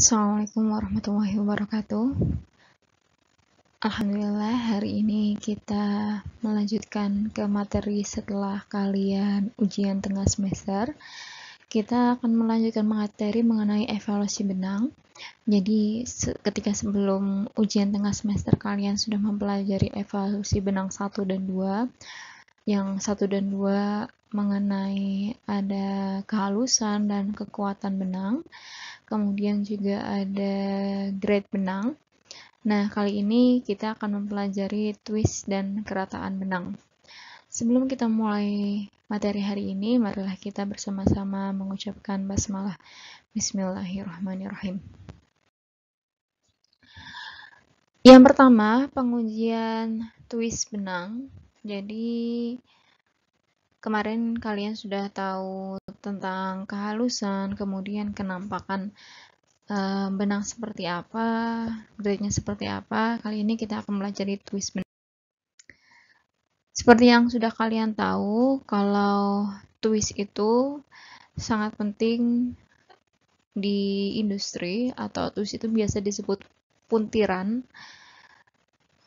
Assalamualaikum warahmatullahi wabarakatuh. Alhamdulillah, hari ini kita melanjutkan ke materi setelah kalian ujian tengah semester. Kita akan melanjutkan materi mengenai evaluasi benang. Jadi, ketika sebelum ujian tengah semester kalian sudah mempelajari evaluasi benang 1 dan 2. Yang 1 dan 2 mengenai ada kehalusan dan kekuatan benang, kemudian juga ada grade benang. Nah, kali ini kita akan mempelajari twist dan kerataan benang. Sebelum kita mulai materi hari ini, marilah kita bersama-sama mengucapkan basmalah Bismillahirrahmanirrahim. Yang pertama, pengujian twist benang. Jadi, Kemarin kalian sudah tahu tentang kehalusan, kemudian kenampakan e, benang seperti apa, grade seperti apa. Kali ini kita akan mempelajari twist benang. Seperti yang sudah kalian tahu, kalau twist itu sangat penting di industri atau twist itu biasa disebut puntiran.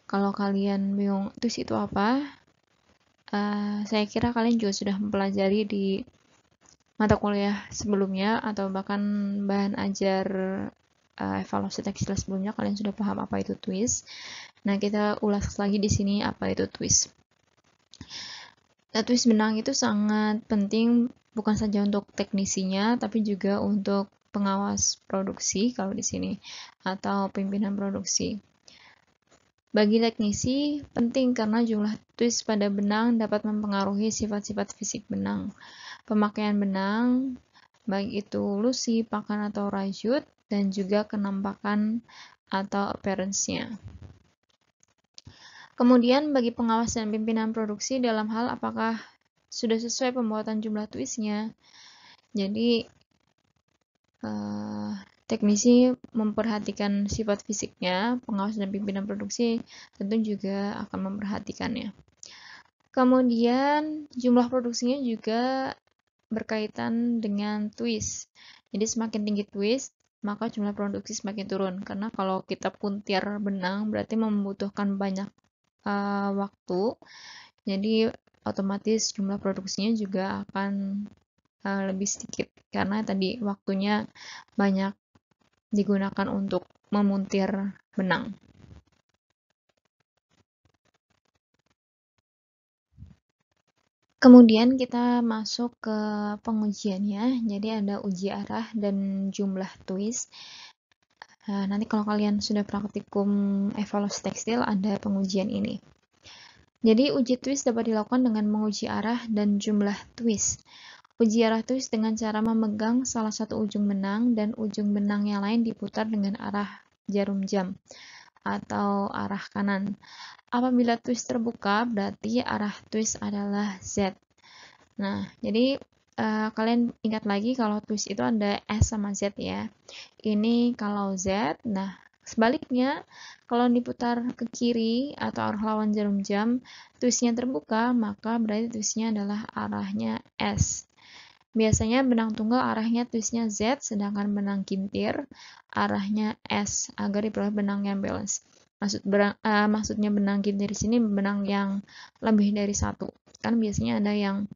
Kalau kalian bingung twist itu apa, Eh, saya kira kalian juga sudah mempelajari di mata kuliah sebelumnya atau bahkan bahan ajar uh, evaluasi tekstil sebelumnya kalian sudah paham apa itu twist. Nah, kita ulas lagi di sini apa itu twist. Nah, twist benang itu sangat penting bukan saja untuk teknisinya tapi juga untuk pengawas produksi kalau di sini atau pimpinan produksi. Bagi teknisi, penting karena jumlah twist pada benang dapat mempengaruhi sifat-sifat fisik benang. Pemakaian benang, baik itu lusi, pakan atau rajut, dan juga kenampakan atau appearance-nya. Kemudian bagi pengawas dan pimpinan produksi dalam hal apakah sudah sesuai pembuatan jumlah twistnya. Jadi, eh, Teknisi memperhatikan sifat fisiknya, pengawas dan pimpinan produksi tentu juga akan memperhatikannya. Kemudian jumlah produksinya juga berkaitan dengan twist. Jadi semakin tinggi twist, maka jumlah produksi semakin turun. Karena kalau kita puntir benang berarti membutuhkan banyak uh, waktu. Jadi otomatis jumlah produksinya juga akan uh, lebih sedikit karena tadi waktunya banyak digunakan untuk memuntir benang. Kemudian kita masuk ke pengujiannya, jadi ada uji arah dan jumlah twist. Eh, nanti kalau kalian sudah praktikum evaluasi tekstil, ada pengujian ini. Jadi uji twist dapat dilakukan dengan menguji arah dan jumlah twist. Peziarah tulis dengan cara memegang salah satu ujung benang dan ujung benang yang lain diputar dengan arah jarum jam atau arah kanan. Apabila twist terbuka, berarti arah twist adalah Z. Nah, jadi uh, kalian ingat lagi kalau twist itu ada S sama Z ya. Ini kalau Z, nah sebaliknya kalau diputar ke kiri atau arah lawan jarum jam, twistnya terbuka, maka berarti twistnya adalah arahnya S. Biasanya benang tunggal arahnya twistnya Z, sedangkan benang kintir arahnya S, agar diperoleh benang yang balance. Maksud berang, uh, maksudnya benang kintir di sini benang yang lebih dari satu. Kan biasanya ada yang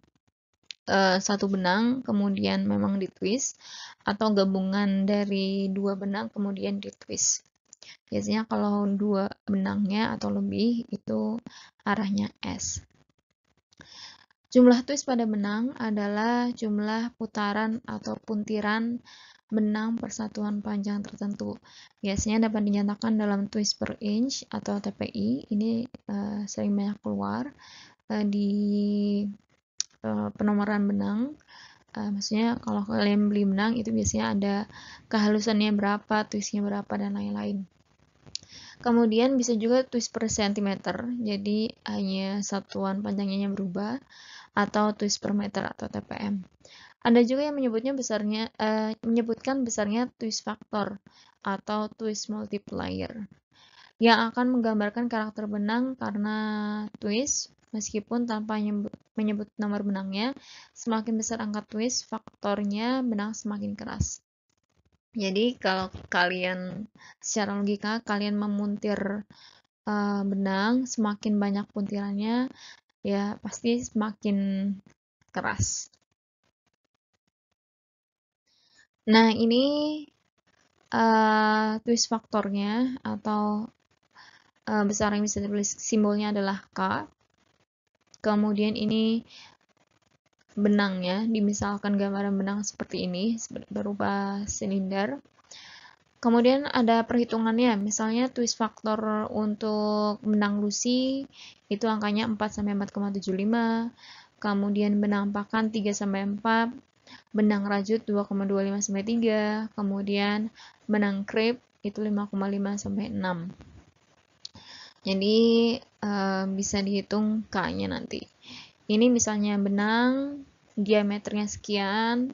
uh, satu benang kemudian memang ditwist, atau gabungan dari dua benang kemudian ditwist. Biasanya kalau dua benangnya atau lebih itu arahnya S. Jumlah twist pada benang adalah jumlah putaran atau puntiran benang persatuan panjang tertentu. Biasanya dapat dinyatakan dalam twist per inch atau TPI. Ini uh, sering banyak keluar uh, di uh, penomoran benang. Uh, maksudnya kalau kalian beli benang itu biasanya ada kehalusannya berapa, twistnya berapa dan lain-lain. Kemudian bisa juga twist per sentimeter, jadi hanya satuan panjangnya yang berubah atau twist per meter atau TPM. Ada juga yang menyebutnya besarnya eh, menyebutkan besarnya twist faktor atau twist multiplier yang akan menggambarkan karakter benang karena twist meskipun tanpa menyebut, menyebut nomor benangnya, semakin besar angka twist faktornya benang semakin keras. Jadi kalau kalian secara logika kalian memuntir uh, benang, semakin banyak puntirannya, ya pasti semakin keras. Nah, ini uh, twist faktornya atau uh, besar yang bisa ditulis simbolnya adalah K. Kemudian ini benangnya, dimisalkan gambaran benang seperti ini berupa silinder. Kemudian ada perhitungannya, misalnya twist faktor untuk benang lusi itu angkanya 4 sampai 4,75, kemudian benang pakan 3 sampai 4, benang rajut 2,25 sampai 3, kemudian benang crepe itu 5,5 sampai 6. Jadi eh, bisa dihitung K-nya nanti. Ini misalnya benang diameternya sekian,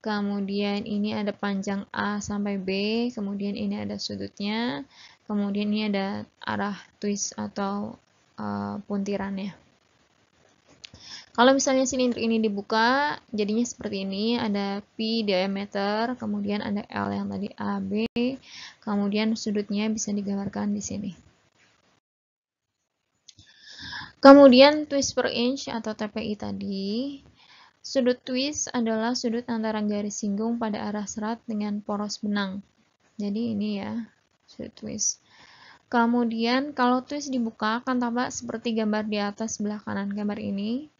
kemudian ini ada panjang A sampai B, kemudian ini ada sudutnya, kemudian ini ada arah twist atau uh, puntirannya. Kalau misalnya silinder ini dibuka, jadinya seperti ini, ada P diameter, kemudian ada L yang tadi AB, kemudian sudutnya bisa digambarkan di sini. Kemudian twist per inch atau TPI tadi, Sudut twist adalah sudut antara garis singgung pada arah serat dengan poros benang. Jadi ini ya, sudut twist. Kemudian kalau twist dibuka akan tampak seperti gambar di atas sebelah kanan gambar ini.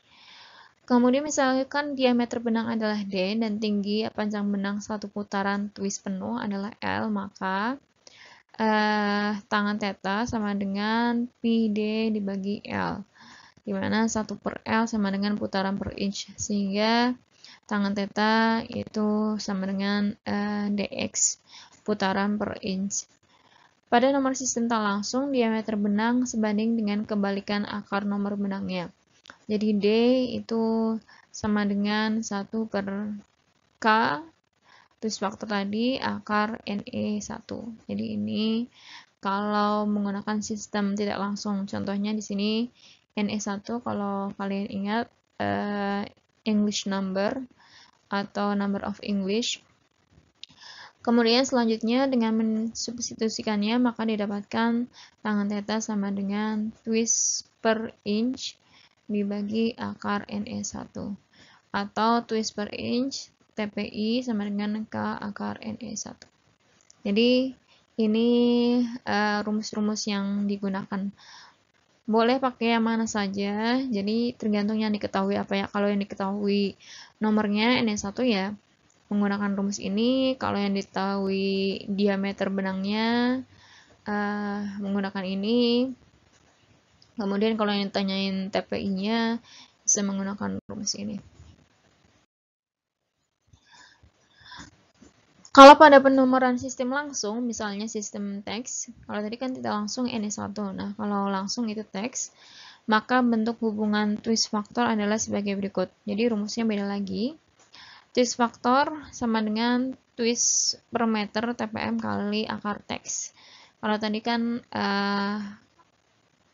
Kemudian misalkan diameter benang adalah D dan tinggi panjang benang satu putaran twist penuh adalah L, maka eh, tangan teta sama dengan PD dibagi L di mana 1 per L sama dengan putaran per inch sehingga tangan theta itu sama dengan uh, dx putaran per inch pada nomor sistem tak langsung diameter benang sebanding dengan kebalikan akar nomor benangnya jadi D itu sama dengan 1 per K terus waktu tadi akar NE1 jadi ini kalau menggunakan sistem tidak langsung contohnya di sini NE1 kalau kalian ingat uh, English number atau number of English. Kemudian selanjutnya dengan mensubstitusikannya maka didapatkan tangan theta sama dengan twist per inch dibagi akar NE1 atau twist per inch TPI sama dengan K akar NE1. Jadi ini rumus eh, rumus-rumus yang digunakan boleh pakai yang mana saja jadi tergantung yang diketahui apa ya kalau yang diketahui nomornya N1 ya menggunakan rumus ini kalau yang diketahui diameter benangnya uh, menggunakan ini kemudian kalau yang ditanyain TPI nya bisa menggunakan rumus ini Kalau pada penomoran sistem langsung, misalnya sistem teks, kalau tadi kan tidak langsung N1. Nah, kalau langsung itu teks, maka bentuk hubungan twist faktor adalah sebagai berikut. Jadi rumusnya beda lagi. Twist faktor sama dengan twist per meter TPM kali akar teks. Kalau tadi kan uh,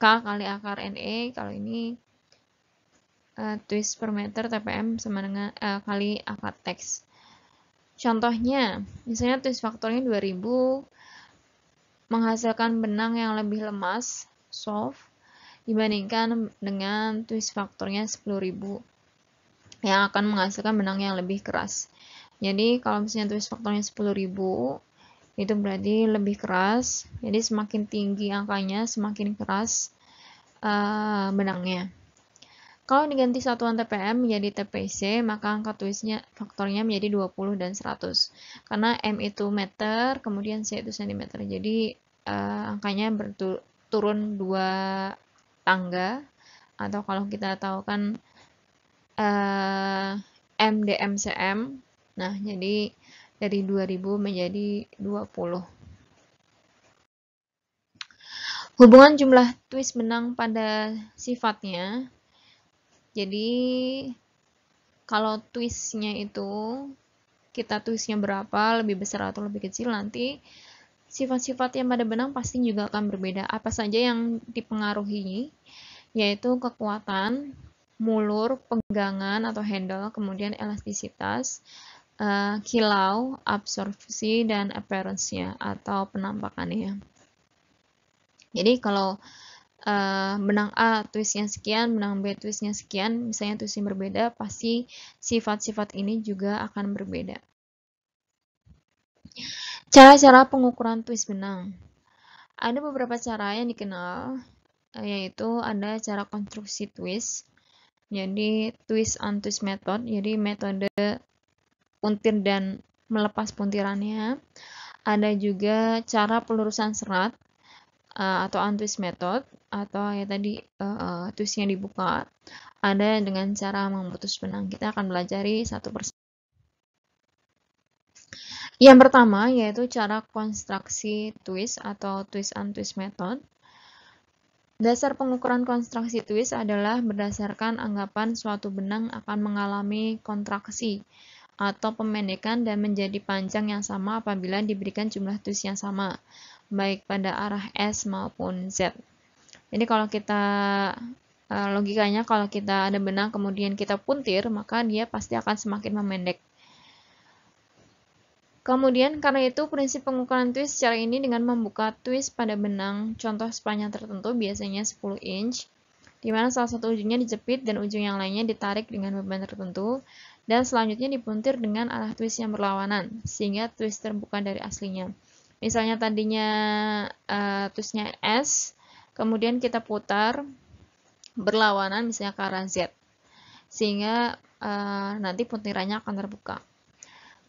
K kali akar NE, kalau ini uh, twist per meter TPM sama dengan uh, kali akar teks. Contohnya, misalnya twist faktornya 2000, menghasilkan benang yang lebih lemas, soft, dibandingkan dengan twist faktornya 10.000 yang akan menghasilkan benang yang lebih keras. Jadi, kalau misalnya twist faktornya 10.000, itu berarti lebih keras. Jadi, semakin tinggi angkanya, semakin keras uh, benangnya. Kalau diganti satuan TPM menjadi TPC, maka angka twistnya faktornya menjadi 20 dan 100. Karena M itu meter, kemudian C itu cm. Jadi uh, angkanya turun dua tangga atau kalau kita tahu kan uh, eh, MDMCM. Nah, jadi dari 2000 menjadi 20. Hubungan jumlah twist menang pada sifatnya jadi kalau twistnya itu kita twistnya berapa lebih besar atau lebih kecil nanti sifat-sifat yang pada benang pasti juga akan berbeda apa saja yang dipengaruhi yaitu kekuatan mulur pegangan atau handle kemudian elastisitas uh, kilau absorpsi dan appearance-nya atau penampakannya jadi kalau uh, benang A twistnya sekian, benang B twistnya sekian, misalnya twistnya berbeda, pasti sifat-sifat ini juga akan berbeda. Cara-cara pengukuran twist benang. Ada beberapa cara yang dikenal, eh, yaitu ada cara konstruksi twist, jadi twist on twist method, jadi metode puntir dan melepas puntirannya. Ada juga cara pelurusan serat, uh, atau untwist method atau ya tadi uh, eh, eh, twistnya dibuka ada dengan cara memutus benang kita akan belajar satu persatu yang pertama yaitu cara konstruksi twist atau twist untwist method Dasar pengukuran konstruksi twist adalah berdasarkan anggapan suatu benang akan mengalami kontraksi atau pemendekan dan menjadi panjang yang sama apabila diberikan jumlah twist yang sama baik pada arah S maupun Z. Jadi kalau kita eh, logikanya kalau kita ada benang kemudian kita puntir, maka dia pasti akan semakin memendek. Kemudian karena itu prinsip pengukuran twist secara ini dengan membuka twist pada benang contoh sepanjang tertentu biasanya 10 inch di mana salah satu ujungnya dijepit dan ujung yang lainnya ditarik dengan beban tertentu dan selanjutnya dipuntir dengan arah twist yang berlawanan sehingga twist terbuka dari aslinya. Misalnya tadinya uh, tusnya S, kemudian kita putar berlawanan misalnya ke arah Z. Sehingga uh, nanti puntirannya akan terbuka.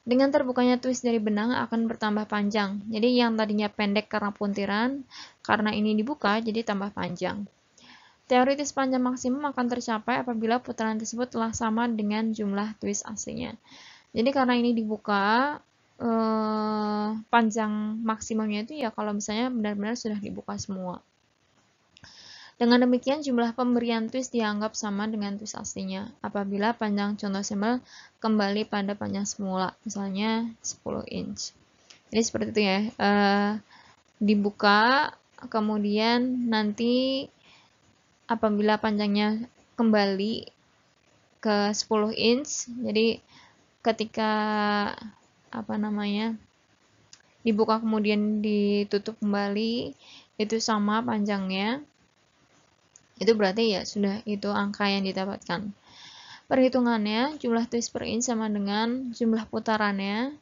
Dengan terbukanya twist dari benang akan bertambah panjang. Jadi yang tadinya pendek karena puntiran, karena ini dibuka jadi tambah panjang. Teoritis panjang maksimum akan tercapai apabila putaran tersebut telah sama dengan jumlah twist aslinya. Jadi karena ini dibuka, eh, panjang maksimumnya itu ya kalau misalnya benar-benar sudah dibuka semua. Dengan demikian, jumlah pemberian twist dianggap sama dengan twist aslinya apabila panjang contoh simbol kembali pada panjang semula, misalnya 10 inch. Jadi seperti itu ya, eh, dibuka, kemudian nanti apabila panjangnya kembali ke 10 inch, jadi ketika apa namanya dibuka kemudian ditutup kembali itu sama panjangnya itu berarti ya sudah itu angka yang didapatkan perhitungannya jumlah twist per inch sama dengan jumlah putarannya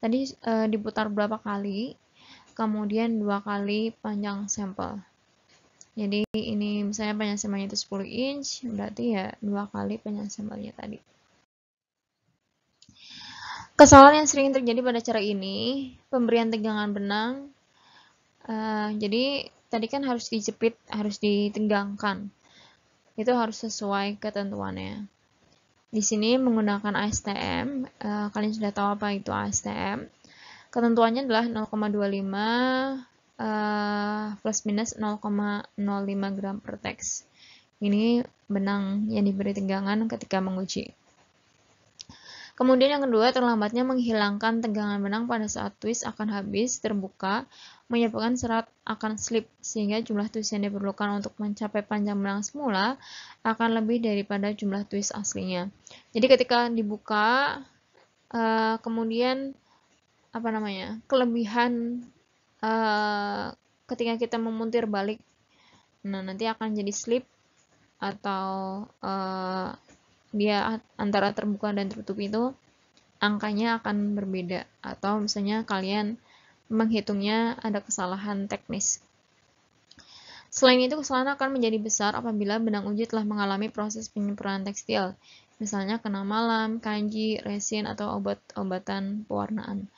tadi e, diputar berapa kali kemudian dua kali panjang sampel jadi ini misalnya panjang sampelnya itu 10 inch berarti ya dua kali panjang sampelnya tadi Kesalahan yang sering terjadi pada cara ini, pemberian tegangan benang. Uh, jadi tadi kan harus dijepit, harus ditegangkan. Itu harus sesuai ketentuannya. Di sini menggunakan ASTM, uh, eh, kalian sudah tahu apa itu ASTM. Ketentuannya adalah 0,25 uh, eh, plus minus 0,05 gram per teks. Ini benang yang diberi tegangan ketika menguji. Kemudian yang kedua, terlambatnya menghilangkan tegangan benang pada saat twist akan habis terbuka, menyebabkan serat akan slip, sehingga jumlah twist yang diperlukan untuk mencapai panjang benang semula akan lebih daripada jumlah twist aslinya. Jadi ketika dibuka, eh, kemudian apa namanya kelebihan eh, ketika kita memuntir balik, nah nanti akan jadi slip atau uh, dia antara terbuka dan tertutup itu angkanya akan berbeda atau misalnya kalian menghitungnya ada kesalahan teknis. Selain itu, kesalahan akan menjadi besar apabila benang uji telah mengalami proses penyempurnaan tekstil, misalnya kena malam, kanji, resin, atau obat-obatan pewarnaan.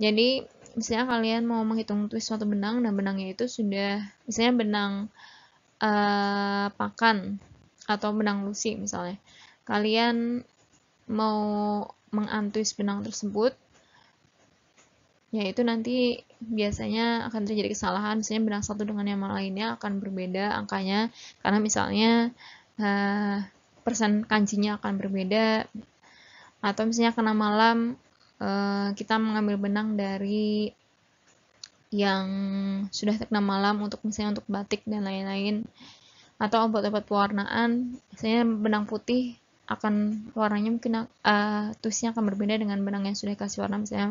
Jadi, misalnya kalian mau menghitung twist suatu benang, dan benangnya itu sudah, misalnya benang uh, pakan atau benang lusi misalnya kalian mau mengantuis benang tersebut yaitu nanti biasanya akan terjadi kesalahan misalnya benang satu dengan yang lainnya akan berbeda angkanya karena misalnya uh, persen kancinya akan berbeda atau misalnya kena malam uh, kita mengambil benang dari yang sudah terkena malam untuk misalnya untuk batik dan lain-lain atau obat-obat pewarnaan misalnya benang putih akan warnanya mungkin uh, eh, tusnya akan berbeda dengan benang yang sudah dikasih warna misalnya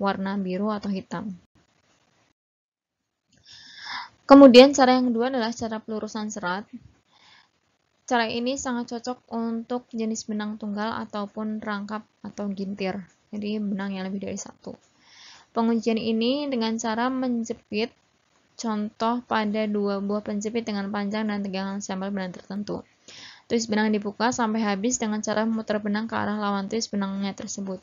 warna biru atau hitam. Kemudian cara yang kedua adalah cara pelurusan serat. Cara ini sangat cocok untuk jenis benang tunggal ataupun rangkap atau gintir. Jadi benang yang lebih dari satu. Pengujian ini dengan cara menjepit contoh pada dua buah penjepit dengan panjang dan tegangan sampel benang tertentu. Tulis benang dibuka sampai habis dengan cara memutar benang ke arah lawan tulis benangnya tersebut.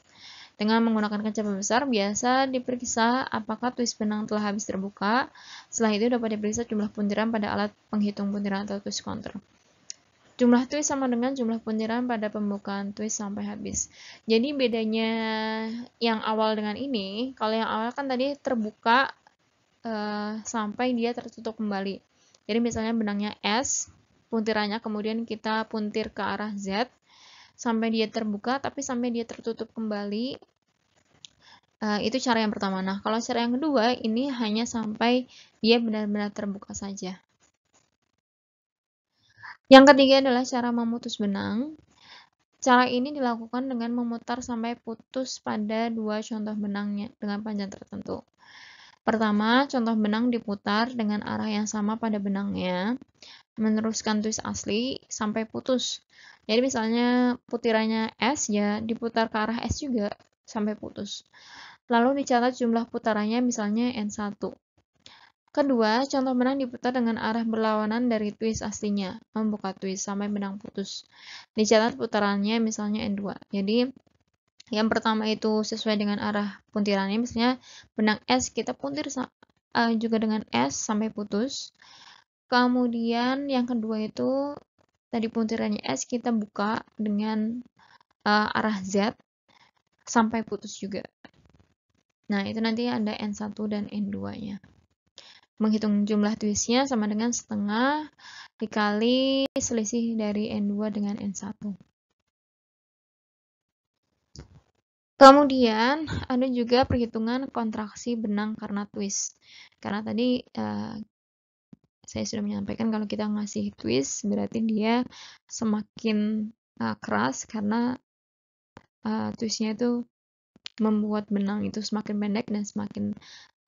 Dengan menggunakan kaca pembesar, biasa diperiksa apakah tulis benang telah habis terbuka. Setelah itu dapat diperiksa jumlah puntiran pada alat penghitung puntiran atau twist counter. Jumlah tulis sama dengan jumlah puntiran pada pembukaan tulis sampai habis. Jadi bedanya yang awal dengan ini, kalau yang awal kan tadi terbuka uh, sampai dia tertutup kembali. Jadi misalnya benangnya S, puntirannya kemudian kita puntir ke arah Z sampai dia terbuka tapi sampai dia tertutup kembali uh, itu cara yang pertama nah kalau cara yang kedua ini hanya sampai dia benar-benar terbuka saja yang ketiga adalah cara memutus benang Cara ini dilakukan dengan memutar sampai putus pada dua contoh benangnya dengan panjang tertentu. Pertama, contoh benang diputar dengan arah yang sama pada benangnya meneruskan twist asli sampai putus. Jadi misalnya putirannya S ya diputar ke arah S juga sampai putus. Lalu dicatat jumlah putarannya misalnya N1. Kedua, contoh benang diputar dengan arah berlawanan dari twist aslinya, membuka twist sampai benang putus. Dicatat putarannya misalnya N2. Jadi yang pertama itu sesuai dengan arah puntirannya, misalnya benang S kita puntir eh, juga dengan S sampai putus. Kemudian yang kedua itu tadi puntirannya S kita buka dengan uh, arah Z sampai putus juga. Nah, itu nanti ada N1 dan N2-nya. Menghitung jumlah twistnya sama dengan setengah dikali selisih dari N2 dengan N1. Kemudian ada juga perhitungan kontraksi benang karena twist. Karena tadi uh, saya sudah menyampaikan kalau kita ngasih twist berarti dia semakin uh, keras karena uh, twistnya itu membuat benang itu semakin pendek dan semakin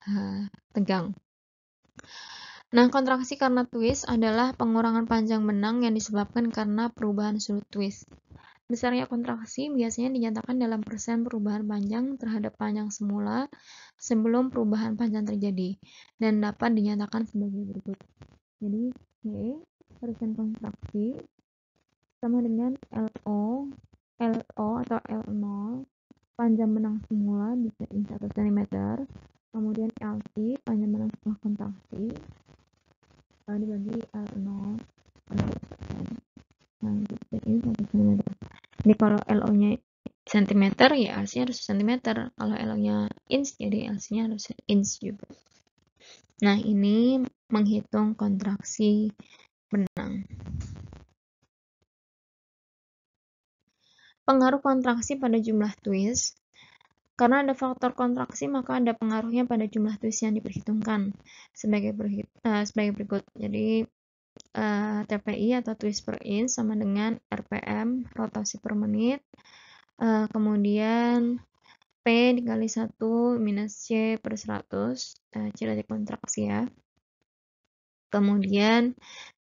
uh, tegang. Nah, kontraksi karena twist adalah pengurangan panjang benang yang disebabkan karena perubahan sudut twist. Besarnya kontraksi biasanya dinyatakan dalam persen perubahan panjang terhadap panjang semula sebelum perubahan panjang terjadi dan dapat dinyatakan sebagai berikut. Jadi, E persen kontraksi sama dengan LO, LO atau L0 panjang menang semula bisa di 1 cm, kemudian LT panjang benang setelah kontraksi dibagi L0 untuk persen. Nah, gitu. Jadi kalau LO-nya sentimeter ya LC-nya harus cm. Kalau LO-nya inch jadi LC-nya harus inch juga. Nah, ini menghitung kontraksi benang. Pengaruh kontraksi pada jumlah twist. Karena ada faktor kontraksi, maka ada pengaruhnya pada jumlah twist yang diperhitungkan sebagai, berhit, uh, eh, sebagai berikut. Jadi, uh, eh, TPI atau twist per inch sama dengan RPM rotasi per menit uh, kemudian P dikali 1 minus C per 100 uh, eh, C dari kontraksi ya kemudian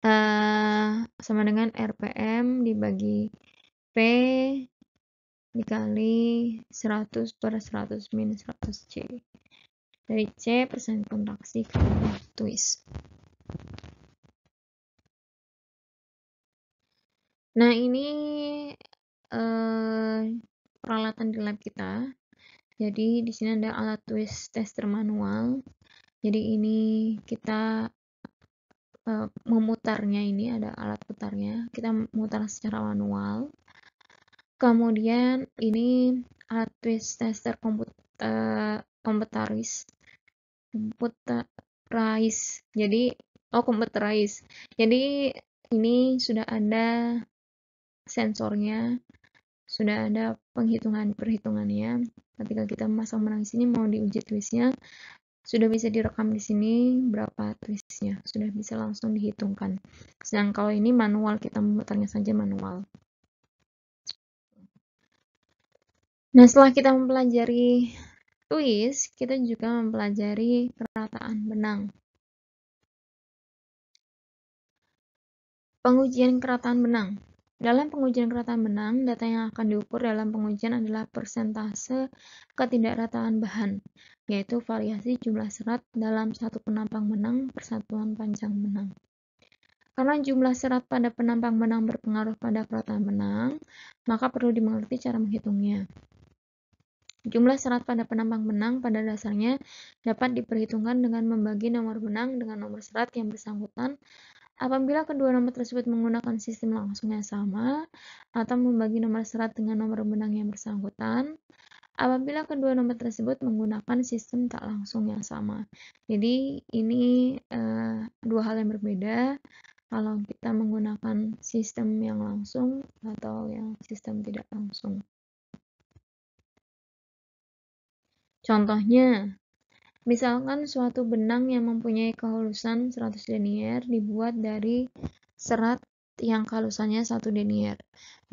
uh, sama dengan RPM dibagi P dikali 100 per 100 minus 100 C dari C persen kontraksi ke twist Nah ini, eh, peralatan di lab kita. Jadi di sini ada alat twist tester manual. Jadi ini kita, e, memutarnya ini ada alat putarnya, kita memutar secara manual. Kemudian ini alat twist tester komputer Komputeris. komputaris Jadi oh komputeris. Jadi ini sudah ada sensornya, sudah ada penghitungan perhitungannya. Ketika kita memasang benang di sini mau diuji twistnya, sudah bisa direkam di sini berapa twistnya, sudah bisa langsung dihitungkan. Sedang kalau ini manual, kita memutarnya saja manual. Nah, setelah kita mempelajari twist, kita juga mempelajari kerataan benang. Pengujian kerataan benang. Dalam pengujian kerataan benang, data yang akan diukur dalam pengujian adalah persentase ketidakrataan bahan, yaitu variasi jumlah serat dalam satu penampang benang persatuan panjang benang. Karena jumlah serat pada penampang benang berpengaruh pada kerataan benang, maka perlu dimengerti cara menghitungnya. Jumlah serat pada penampang benang pada dasarnya dapat diperhitungkan dengan membagi nomor benang dengan nomor serat yang bersangkutan Apabila kedua nomor tersebut menggunakan sistem langsung yang sama atau membagi nomor serat dengan nomor benang yang bersangkutan, apabila kedua nomor tersebut menggunakan sistem tak langsung yang sama. Jadi ini e, dua hal yang berbeda kalau kita menggunakan sistem yang langsung atau yang sistem tidak langsung. Contohnya, Misalkan suatu benang yang mempunyai kehalusan 100 denier dibuat dari serat yang kehalusannya 1 denier.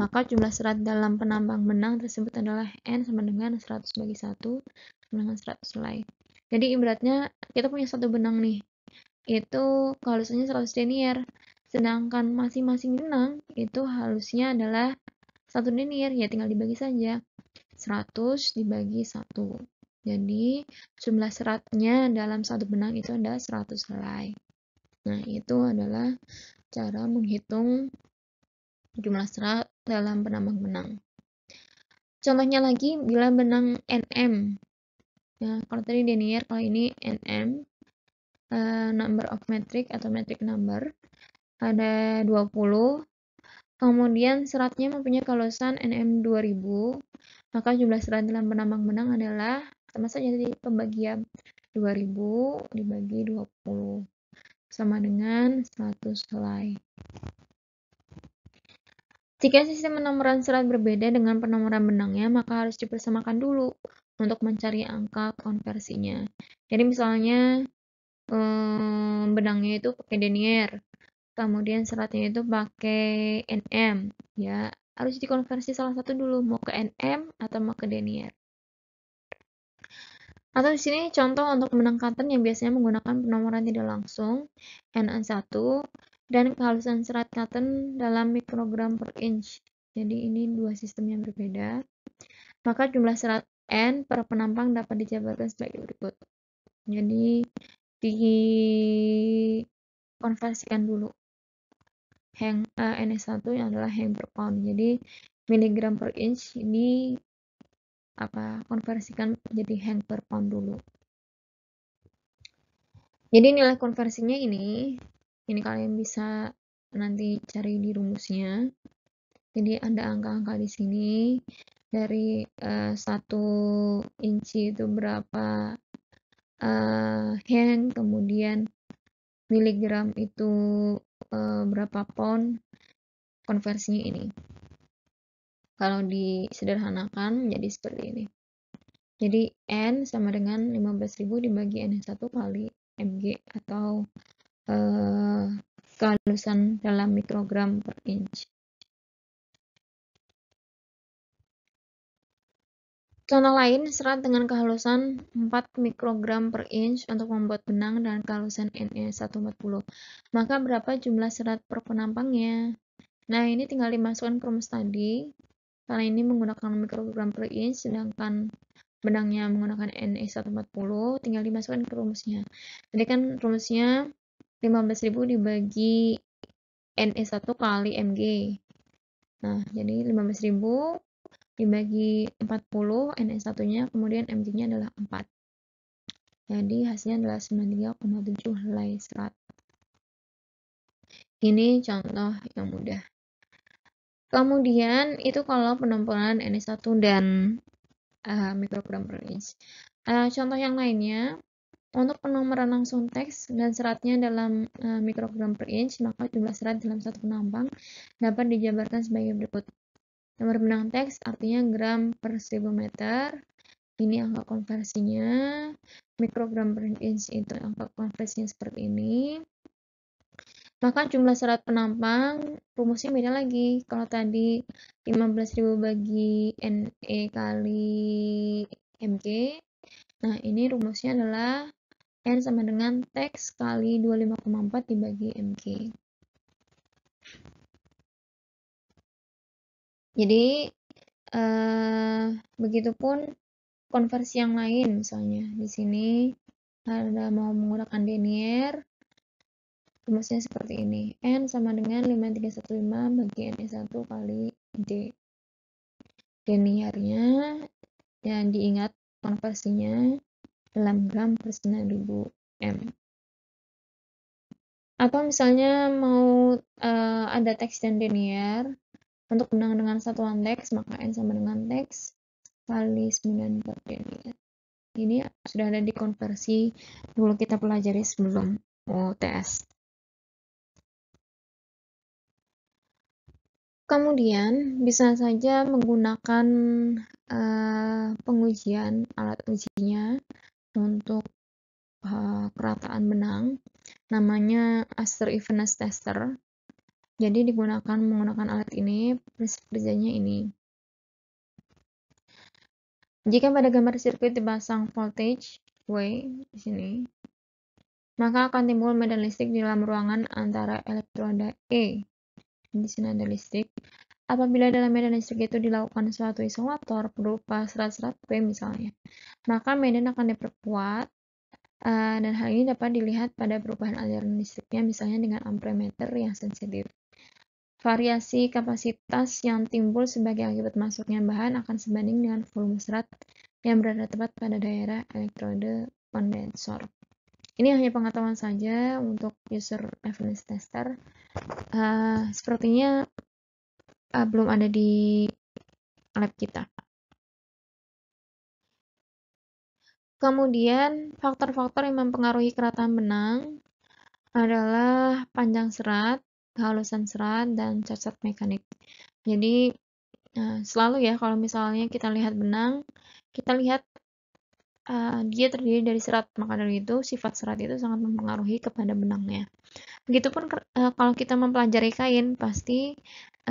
Maka jumlah serat dalam penambang benang tersebut adalah N sama dengan 100 bagi 1 sama dengan 100 helai. Jadi ibaratnya kita punya satu benang nih. Itu kehalusannya 100 denier. Sedangkan masing-masing benang itu halusnya adalah 1 denier. Ya tinggal dibagi saja. 100 dibagi 1. Jadi jumlah seratnya dalam satu benang itu ada 100 helai. Nah, itu adalah cara menghitung jumlah serat dalam penambang benang. Contohnya lagi bila benang NM. ya kalau tadi denier, kalau ini NM. Uh, eh, number of metric atau metric number ada 20 kemudian seratnya mempunyai kalosan NM 2000 maka jumlah serat dalam penambang benang adalah masuknya jadi pembagian 2000 dibagi 20 sama dengan 100 helai. Jika sistem penomoran surat berbeda dengan penomoran benangnya, maka harus dipersamakan dulu untuk mencari angka konversinya. Jadi misalnya eh, benangnya itu pakai denier, kemudian seratnya itu pakai NM, ya harus dikonversi salah satu dulu mau ke NM atau mau ke denier. Atau di sini contoh untuk menangkatan yang biasanya menggunakan penomoran tidak langsung, NN1, dan kehalusan serat cotton dalam mikrogram per inch. Jadi ini dua sistem yang berbeda. Maka jumlah serat N per penampang dapat dijabarkan sebagai berikut. Jadi dikonversikan dulu. Hang uh, eh, NS1 yang adalah hang per pound. Jadi miligram per inch ini apa konversikan jadi hang per pound dulu. Jadi nilai konversinya ini, ini kalian bisa nanti cari di rumusnya. Jadi ada angka-angka di sini dari uh, satu inci itu berapa uh, hand, kemudian miligram itu uh, berapa pound konversinya ini kalau disederhanakan menjadi seperti ini. Jadi N sama dengan 15.000 dibagi N1 kali MG atau eh, kehalusan dalam mikrogram per inch. Contoh lain, serat dengan kehalusan 4 mikrogram per inch untuk membuat benang dan kehalusan NE140. Maka berapa jumlah serat per penampangnya? Nah, ini tinggal dimasukkan ke rumus tadi. Karena ini menggunakan mikrogram per inch, sedangkan benangnya menggunakan NE 140, tinggal dimasukkan ke rumusnya. Jadi kan rumusnya 15.000 dibagi NE 1 kali MG. Nah, jadi 15.000 dibagi 40, NE 1-nya, kemudian MG-nya adalah 4. Jadi hasilnya adalah 93,7 helai serat. Ini contoh yang mudah. Kemudian itu kalau penempelan n 1 dan uh, mikrogram per inch. Uh, contoh yang lainnya, untuk penomoran langsung teks dan seratnya dalam uh, mikrogram per inch, maka jumlah serat dalam satu penampang dapat dijabarkan sebagai berikut. Nomor benang teks artinya gram per seribu meter, ini angka konversinya, mikrogram per inch itu angka konversinya seperti ini, maka jumlah serat penampang rumusnya beda lagi. Kalau tadi 15.000 bagi NE kali MG. Nah, ini rumusnya adalah n sama dengan teks kali 25,4 dibagi MG. Jadi, eh, begitupun konversi yang lain misalnya. Di sini ada mau menggunakan denier, rumusnya seperti ini. N sama dengan 5315 bagi N1 kali D. Deniarnya, dan diingat konversinya dalam gram per 9000 M. Atau misalnya mau uh, ada teks dan denier untuk benang dengan satuan teks, maka N sama dengan teks kali 9 per denier Ini sudah ada di konversi dulu kita pelajari sebelum UTS. Kemudian bisa saja menggunakan uh, pengujian alat ujinya untuk uh, kerataan benang, namanya Aster Evenness Tester. Jadi digunakan menggunakan alat ini, prinsip kerjanya ini. Jika pada gambar sirkuit dipasang voltage W di sini, maka akan timbul medan listrik di dalam ruangan antara elektroda E di sinar listrik. Apabila dalam medan listrik itu dilakukan suatu isolator berupa serat-serat P misalnya, maka medan akan diperkuat eh, dan hal ini dapat dilihat pada perubahan aliran listriknya misalnya dengan ampermeter yang sensitif. Variasi kapasitas yang timbul sebagai akibat masuknya bahan akan sebanding dengan volume serat yang berada tepat pada daerah elektrode kondensor. Ini hanya pengetahuan saja untuk user Evidence Tester. Uh, sepertinya uh, belum ada di lab kita. Kemudian, faktor-faktor yang mempengaruhi keratan benang adalah panjang serat, kehalusan serat, dan cacat mekanik. Jadi, eh, selalu ya kalau misalnya kita lihat benang, kita lihat Eh, dia terdiri dari serat maka dari itu sifat serat itu sangat mempengaruhi kepada benangnya begitupun uh, kalau kita mempelajari kain pasti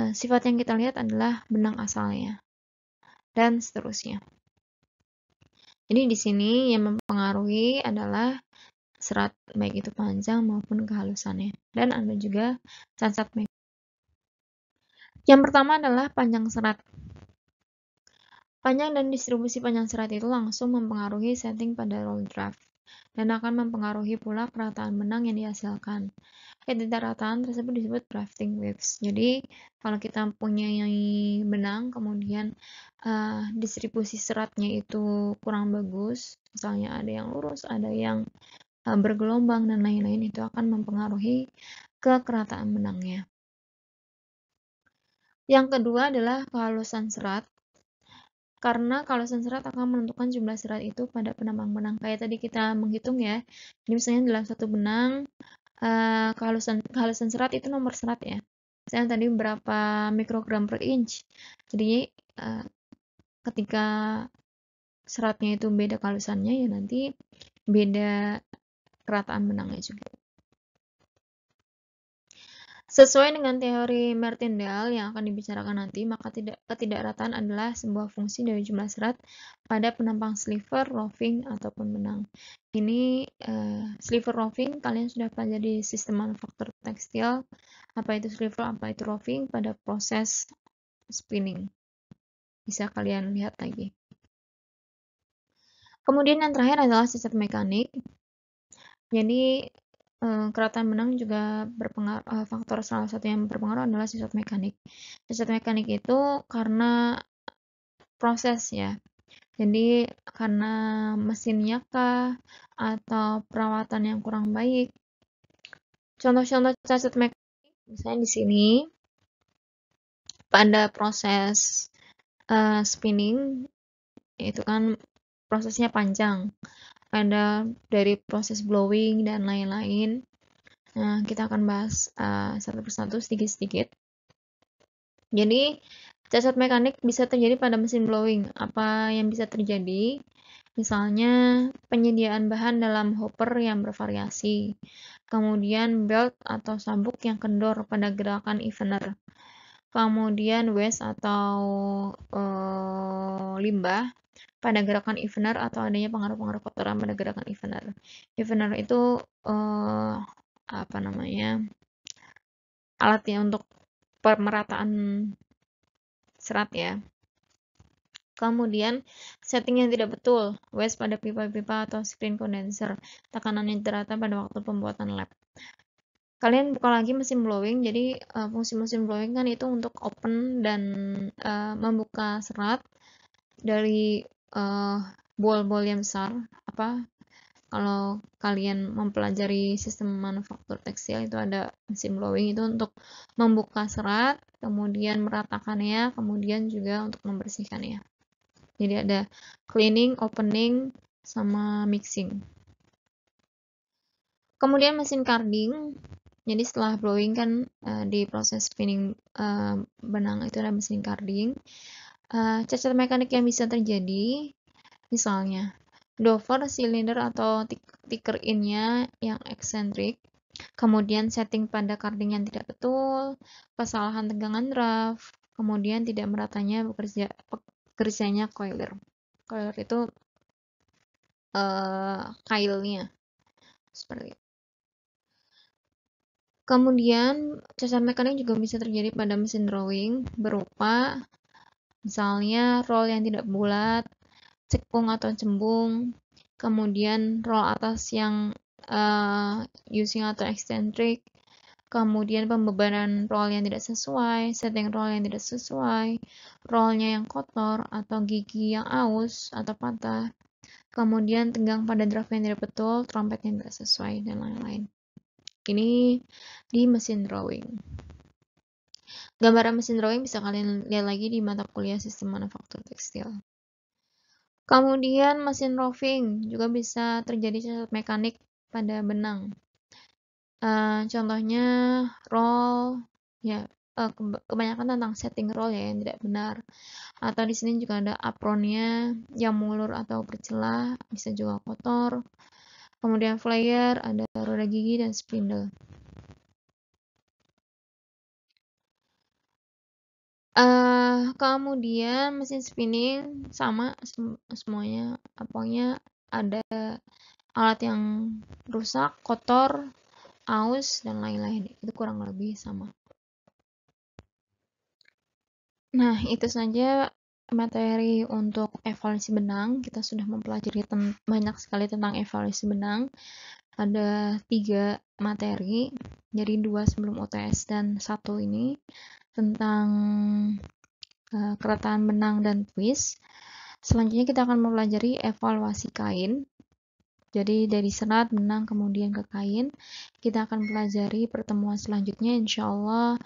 uh, sifat yang kita lihat adalah benang asalnya dan seterusnya jadi di sini yang mempengaruhi adalah serat baik itu panjang maupun kehalusannya dan ada juga cacat yang pertama adalah panjang serat Panjang dan distribusi panjang serat itu langsung mempengaruhi setting pada roll draft dan akan mempengaruhi pula perataan benang yang dihasilkan. Ketidakrataan tersebut disebut drafting waves. Jadi, kalau kita punya benang, kemudian uh, distribusi seratnya itu kurang bagus, misalnya ada yang lurus, ada yang uh, bergelombang, dan lain-lain, itu akan mempengaruhi kekerataan benangnya. Yang kedua adalah kehalusan serat karena kalusan serat akan menentukan jumlah serat itu pada penambang benang. Kayak tadi kita menghitung ya. Ini misalnya dalam satu benang, uh, eh, kalusan, kalusan serat itu nomor serat ya. saya tadi berapa mikrogram per inch. Jadi uh, ketika seratnya itu beda kalusannya ya nanti beda kerataan benangnya juga. Sesuai dengan teori Martindale yang akan dibicarakan nanti, maka tidak, ketidakrataan adalah sebuah fungsi dari jumlah serat pada penampang sliver, roving, ataupun benang. Ini uh, sliver roving, kalian sudah pelajari sistem manufaktur tekstil, apa itu sliver, apa itu roving pada proses spinning. Bisa kalian lihat lagi. Kemudian yang terakhir adalah sistem mekanik. Jadi Eh, kerataan benang juga berpengaruh eh, faktor salah satu yang berpengaruh adalah sisat mekanik. Sisat mekanik itu karena proses ya. Jadi karena mesinnya kah atau perawatan yang kurang baik. Contoh-contoh cacat mekanik misalnya di sini pada proses uh, spinning itu kan prosesnya panjang ada dari proses blowing dan lain-lain nah kita akan bahas uh, satu persatu sedikit-sedikit jadi cacat mekanik bisa terjadi pada mesin blowing apa yang bisa terjadi misalnya penyediaan bahan dalam hopper yang bervariasi kemudian belt atau sabuk yang kendor pada gerakan evener kemudian waste atau uh, limbah pada gerakan evener atau adanya pengaruh-pengaruh kotoran pada gerakan evener. Evener itu uh, apa namanya? alatnya untuk pemerataan serat ya. Kemudian, setting yang tidak betul, waste pada pipa-pipa atau screen condenser, tekanan yang pada waktu pembuatan lab kalian buka lagi mesin blowing jadi uh, eh, fungsi mesin blowing kan itu untuk open dan uh, membuka serat dari uh, bol-bol yang besar apa kalau kalian mempelajari sistem manufaktur tekstil itu ada mesin blowing itu untuk membuka serat kemudian meratakannya kemudian juga untuk membersihkannya jadi ada cleaning opening sama mixing kemudian mesin carding jadi setelah blowing kan uh, di proses spinning uh, benang itu ada mesin carding. Uh, cacat mekanik yang bisa terjadi misalnya dover silinder atau ticker innya yang eksentrik, kemudian setting pada carding yang tidak betul, kesalahan tegangan draft, kemudian tidak meratanya bekerja bekerjanya coiler. Coiler itu uh, kailnya seperti itu. Kemudian cacat mekanik juga bisa terjadi pada mesin drawing berupa misalnya roll yang tidak bulat, cekung atau cembung, kemudian roll atas yang uh, using atau eccentric, kemudian pembebanan roll yang tidak sesuai, setting roll yang tidak sesuai, rollnya yang kotor atau gigi yang aus atau patah, kemudian tegang pada draft yang tidak betul, trompet yang tidak sesuai, dan lain-lain ini di mesin drawing. Gambaran mesin drawing bisa kalian lihat lagi di mata kuliah sistem manufaktur tekstil. Kemudian mesin roving juga bisa terjadi cacat mekanik pada benang. Uh, contohnya roll, ya uh, kebanyakan tentang setting roll ya yang tidak benar. Atau di sini juga ada apronnya yang mulur atau bercelah, bisa juga kotor. Kemudian flyer, ada roda gigi dan spindle. Uh, kemudian mesin spinning sama sem semuanya apanya ada alat yang rusak, kotor, aus dan lain-lain. Itu kurang lebih sama. Nah, itu saja materi untuk evaluasi benang. Kita sudah mempelajari banyak sekali tentang evaluasi benang. Ada tiga materi, jadi dua sebelum UTS dan satu ini tentang uh, eh, keretaan benang dan twist. Selanjutnya kita akan mempelajari evaluasi kain. Jadi dari serat, benang, kemudian ke kain. Kita akan pelajari pertemuan selanjutnya insya Allah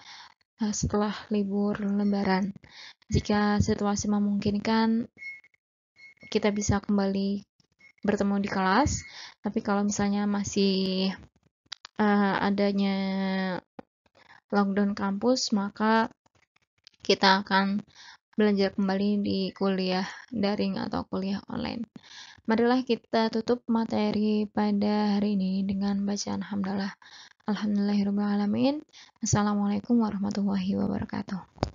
Eh, setelah libur lebaran. Jika situasi memungkinkan, kita bisa kembali bertemu di kelas, tapi kalau misalnya masih uh, adanya lockdown kampus, maka kita akan belajar kembali di kuliah daring atau kuliah online. Marilah kita tutup materi pada hari ini dengan bacaan hamdalah. Alhamdulillahirrahmanirrahim. Assalamualaikum warahmatullahi wabarakatuh.